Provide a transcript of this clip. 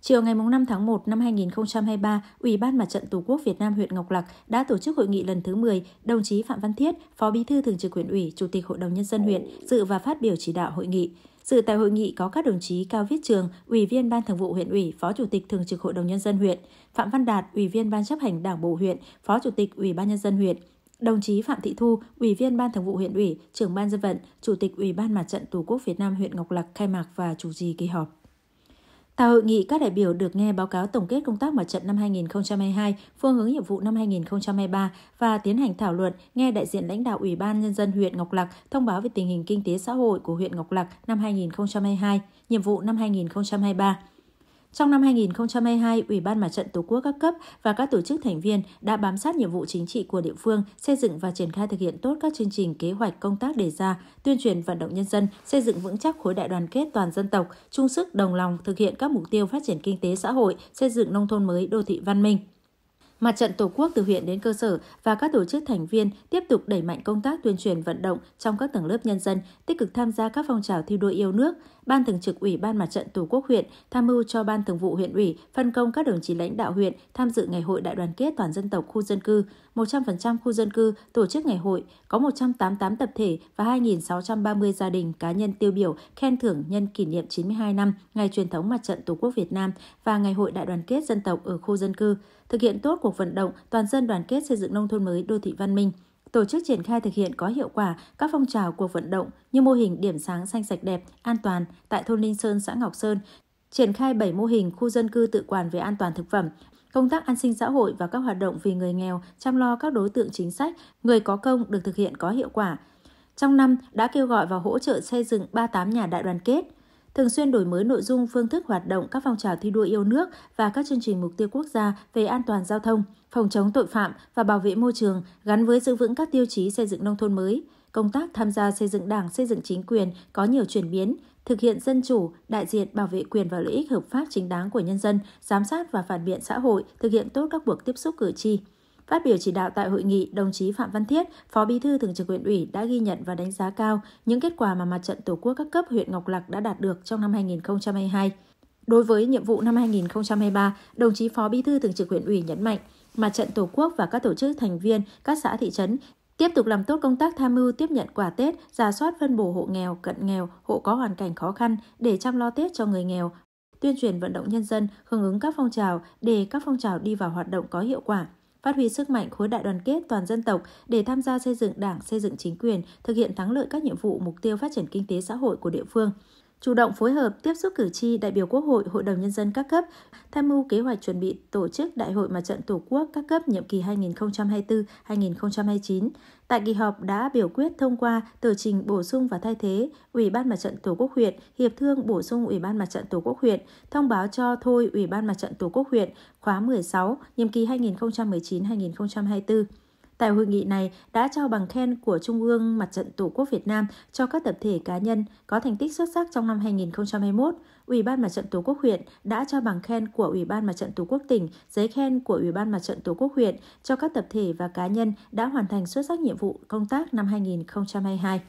Chiều ngày 5 tháng 1 năm 2023, Ủy ban Mặt trận Tổ quốc Việt Nam huyện Ngọc Lặc đã tổ chức hội nghị lần thứ 10, đồng chí Phạm Văn Thiết, Phó Bí thư Thường trực huyện ủy, Chủ tịch Hội đồng nhân dân huyện dự và phát biểu chỉ đạo hội nghị. Dự tại hội nghị có các đồng chí Cao Viết Trường, Ủy viên Ban Thường vụ huyện ủy, Phó Chủ tịch Thường trực Hội đồng nhân dân huyện, Phạm Văn Đạt, Ủy viên Ban chấp hành Đảng bộ huyện, Phó Chủ tịch Ủy ban nhân dân huyện, đồng chí Phạm Thị Thu, Ủy viên Ban Thường vụ huyện ủy, Trưởng ban dân vận, Chủ tịch Ủy ban Mặt trận Tổ quốc Việt Nam huyện Ngọc Lặc khai mạc và chủ trì kỳ họp. Tại hội nghị, các đại biểu được nghe báo cáo tổng kết công tác mặt trận năm 2022, phương hướng nhiệm vụ năm 2023 và tiến hành thảo luận nghe đại diện lãnh đạo Ủy ban Nhân dân huyện Ngọc Lặc thông báo về tình hình kinh tế xã hội của huyện Ngọc Lặc năm 2022, nhiệm vụ năm 2023. Trong năm 2022, Ủy ban Mặt trận Tổ quốc các cấp và các tổ chức thành viên đã bám sát nhiệm vụ chính trị của địa phương, xây dựng và triển khai thực hiện tốt các chương trình kế hoạch công tác đề ra, tuyên truyền vận động nhân dân, xây dựng vững chắc khối đại đoàn kết toàn dân tộc, chung sức đồng lòng thực hiện các mục tiêu phát triển kinh tế xã hội, xây dựng nông thôn mới, đô thị văn minh. Mặt trận Tổ quốc từ huyện đến cơ sở và các tổ chức thành viên tiếp tục đẩy mạnh công tác tuyên truyền vận động trong các tầng lớp nhân dân, tích cực tham gia các phong trào thi đua yêu nước. Ban Thường trực Ủy ban Mặt trận Tổ quốc huyện tham mưu cho Ban Thường vụ huyện ủy phân công các đồng chí lãnh đạo huyện tham dự ngày hội đại đoàn kết toàn dân tộc khu dân cư, 100% khu dân cư tổ chức ngày hội, có 188 tập thể và 2.630 gia đình cá nhân tiêu biểu khen thưởng nhân kỷ niệm 92 năm ngày truyền thống Mặt trận Tổ quốc Việt Nam và ngày hội đại đoàn kết dân tộc ở khu dân cư. Thực hiện tốt cuộc vận động toàn dân đoàn kết xây dựng nông thôn mới đô thị văn minh, tổ chức triển khai thực hiện có hiệu quả các phong trào cuộc vận động như mô hình điểm sáng xanh sạch đẹp, an toàn tại thôn Linh Sơn, xã Ngọc Sơn, triển khai 7 mô hình khu dân cư tự quản về an toàn thực phẩm, công tác an sinh xã hội và các hoạt động vì người nghèo, chăm lo các đối tượng chính sách, người có công được thực hiện có hiệu quả. Trong năm đã kêu gọi và hỗ trợ xây dựng 38 nhà đại đoàn kết, thường xuyên đổi mới nội dung, phương thức hoạt động các phong trào thi đua yêu nước và các chương trình mục tiêu quốc gia về an toàn giao thông, phòng chống tội phạm và bảo vệ môi trường gắn với giữ vững các tiêu chí xây dựng nông thôn mới. Công tác tham gia xây dựng Đảng, xây dựng chính quyền có nhiều chuyển biến, thực hiện dân chủ, đại diện bảo vệ quyền và lợi ích hợp pháp chính đáng của nhân dân, giám sát và phản biện xã hội, thực hiện tốt các cuộc tiếp xúc cử tri. Phát biểu chỉ đạo tại hội nghị, đồng chí Phạm Văn Thiết, Phó Bí thư Thường trực huyện ủy đã ghi nhận và đánh giá cao những kết quả mà mặt trận Tổ quốc các cấp huyện Ngọc Lặc đã đạt được trong năm 2022. Đối với nhiệm vụ năm 2023, đồng chí Phó Bí thư Thường trực huyện ủy nhấn mạnh, mặt trận Tổ quốc và các tổ chức thành viên, các xã thị trấn tiếp tục làm tốt công tác tham mưu tiếp nhận quà Tết, giả soát phân bổ hộ nghèo, cận nghèo, hộ có hoàn cảnh khó khăn để chăm lo Tết cho người nghèo, tuyên truyền vận động nhân dân hưởng ứng các phong trào để các phong trào đi vào hoạt động có hiệu quả phát huy sức mạnh khối đại đoàn kết toàn dân tộc để tham gia xây dựng Đảng, xây dựng chính quyền, thực hiện thắng lợi các nhiệm vụ mục tiêu phát triển kinh tế xã hội của địa phương chủ động phối hợp tiếp xúc cử tri, đại biểu Quốc hội, Hội đồng Nhân dân các cấp, tham mưu kế hoạch chuẩn bị tổ chức Đại hội Mặt trận Tổ quốc các cấp nhiệm kỳ 2024-2029. Tại kỳ họp đã biểu quyết thông qua tờ trình bổ sung và thay thế Ủy ban Mặt trận Tổ quốc huyện, hiệp thương bổ sung Ủy ban Mặt trận Tổ quốc huyện, thông báo cho thôi Ủy ban Mặt trận Tổ quốc huyện khóa 16, nhiệm kỳ 2019-2024 Tại hội nghị này đã trao bằng khen của Trung ương Mặt trận Tổ quốc Việt Nam cho các tập thể cá nhân có thành tích xuất sắc trong năm 2021. Ủy ban Mặt trận Tổ quốc huyện đã trao bằng khen của Ủy ban Mặt trận Tổ quốc tỉnh, giấy khen của Ủy ban Mặt trận Tổ quốc huyện cho các tập thể và cá nhân đã hoàn thành xuất sắc nhiệm vụ công tác năm 2022.